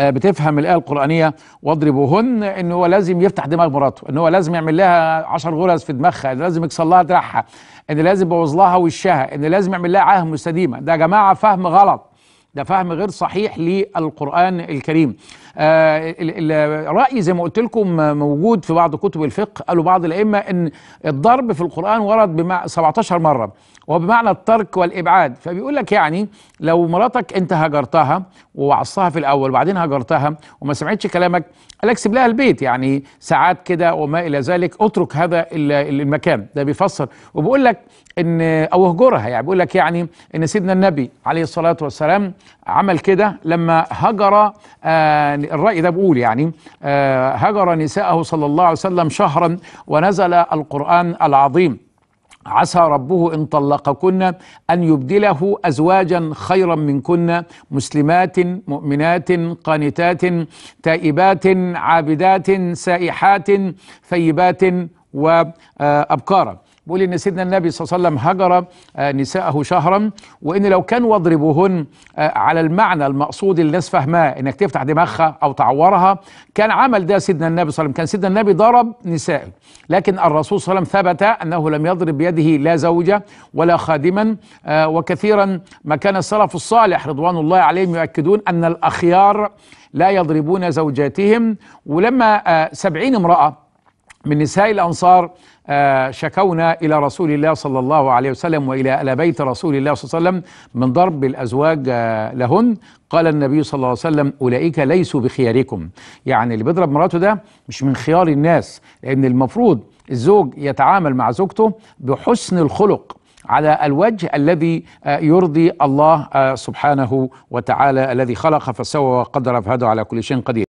آه، بتفهم الايه القرانيه واضربوهن ان هو لازم يفتح دماغ مراته ان هو لازم يعمل لها عشر غرز في دماغها ان لازم يكسر لها دراعها ان لازم يبوظ لها وشها ان لازم يعمل لها عاهه مستديمه ده يا جماعه فهم غلط ده فهم غير صحيح للقران الكريم آه، الرأي زي ما قلت لكم موجود في بعض كتب الفقه قالوا بعض الأئمة إن الضرب في القرآن ورد بمع 17 مرة وبمعنى الترك والإبعاد فبيقول لك يعني لو مراتك أنت هجرتها وعصتها في الأول وبعدين هجرتها وما سمعتش كلامك قال لك سيب لها البيت يعني ساعات كده وما إلى ذلك اترك هذا المكان ده بيفسر وبيقول لك ان او اهجرها يعني بيقول لك يعني ان سيدنا النبي عليه الصلاه والسلام عمل كده لما هجر آه الرأي ده بقول يعني آه، هجر نساءه صلى الله عليه وسلم شهرا ونزل القرآن العظيم عسى ربه إن طلقكن أن يبدله أزواجا خيرا منكن مسلمات مؤمنات قانتات تائبات عابدات سائحات ثيبات وأبكارا بيقول ان سيدنا النبي صلى الله عليه وسلم هجر آه، نساءه شهرا وان لو كان واضربهن آه، على المعنى المقصود اللي الناس فاهماه انك تفتح دماغها او تعورها كان عمل ده سيدنا النبي صلى الله عليه وسلم كان سيدنا النبي ضرب نسائه لكن الرسول صلى الله عليه وسلم ثبت انه لم يضرب بيده لا زوجه ولا خادما آه، وكثيرا ما كان السلف الصالح رضوان الله عليهم يؤكدون ان الاخيار لا يضربون زوجاتهم ولما سبعين امرأة من نساء الأنصار آه، شكونا إلى رسول الله صلى الله عليه وسلم وإلى أل بيت رسول الله صلى الله عليه وسلم من ضرب الأزواج آه، لهن قال النبي صلى الله عليه وسلم أولئك ليسوا بخياركم يعني اللي بيضرب مراته ده مش من خيار الناس لأن المفروض الزوج يتعامل مع زوجته بحسن الخلق على الوجه الذي آه، يرضي الله سبحانه وتعالى الذي خلق فسوى وقدر فهدى على كل شيء قدير